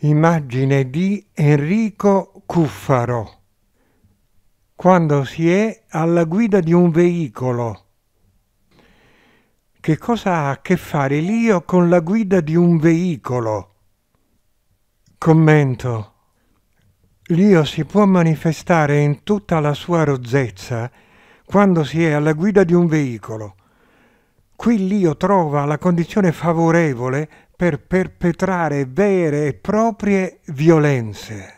Immagine di Enrico Cuffaro. Quando si è alla guida di un veicolo. Che cosa ha a che fare l'io con la guida di un veicolo? Commento. L'io si può manifestare in tutta la sua rozzezza quando si è alla guida di un veicolo. Qui l'io trova la condizione favorevole per perpetrare vere e proprie violenze.